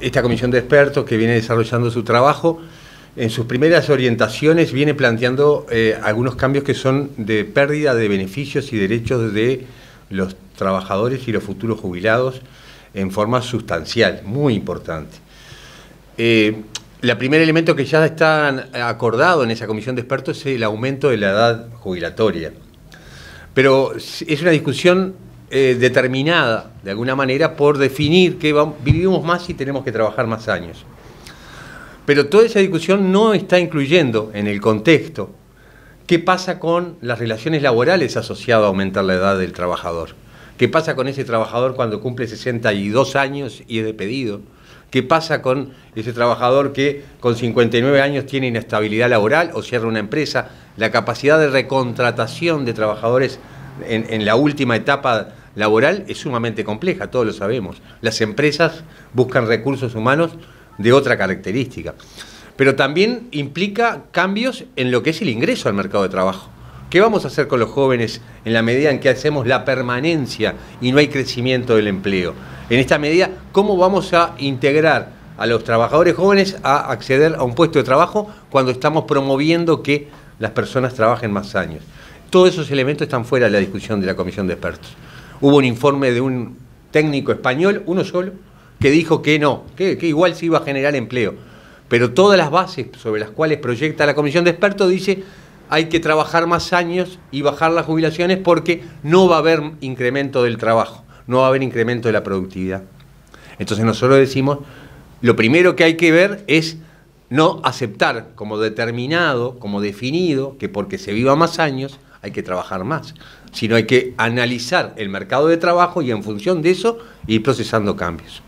esta comisión de expertos que viene desarrollando su trabajo, en sus primeras orientaciones viene planteando eh, algunos cambios que son de pérdida de beneficios y derechos de los trabajadores y los futuros jubilados en forma sustancial, muy importante. el eh, primer elemento que ya está acordado en esa comisión de expertos es el aumento de la edad jubilatoria. Pero es una discusión eh, determinada, de alguna manera, por definir que vivimos más y tenemos que trabajar más años. Pero toda esa discusión no está incluyendo en el contexto qué pasa con las relaciones laborales asociadas a aumentar la edad del trabajador. ¿Qué pasa con ese trabajador cuando cumple 62 años y es despedido? ¿Qué pasa con ese trabajador que con 59 años tiene inestabilidad laboral o cierra una empresa? La capacidad de recontratación de trabajadores en, en la última etapa laboral es sumamente compleja, todos lo sabemos. Las empresas buscan recursos humanos de otra característica. Pero también implica cambios en lo que es el ingreso al mercado de trabajo. ¿Qué vamos a hacer con los jóvenes en la medida en que hacemos la permanencia y no hay crecimiento del empleo? En esta medida, ¿cómo vamos a integrar a los trabajadores jóvenes a acceder a un puesto de trabajo cuando estamos promoviendo que las personas trabajen más años? Todos esos elementos están fuera de la discusión de la comisión de expertos. Hubo un informe de un técnico español, uno solo, que dijo que no, que, igual se iba a generar empleo. Pero todas las bases sobre las cuales proyecta la comisión de expertos dice hay que trabajar más años y bajar las jubilaciones porque no va a haber incremento del trabajo, no va a haber incremento de la productividad. Entonces nosotros decimos, lo primero que hay que ver es no aceptar como determinado, como definido, que porque se viva más años, hay que trabajar más, sino hay que analizar el mercado de trabajo y en función de eso ir procesando cambios.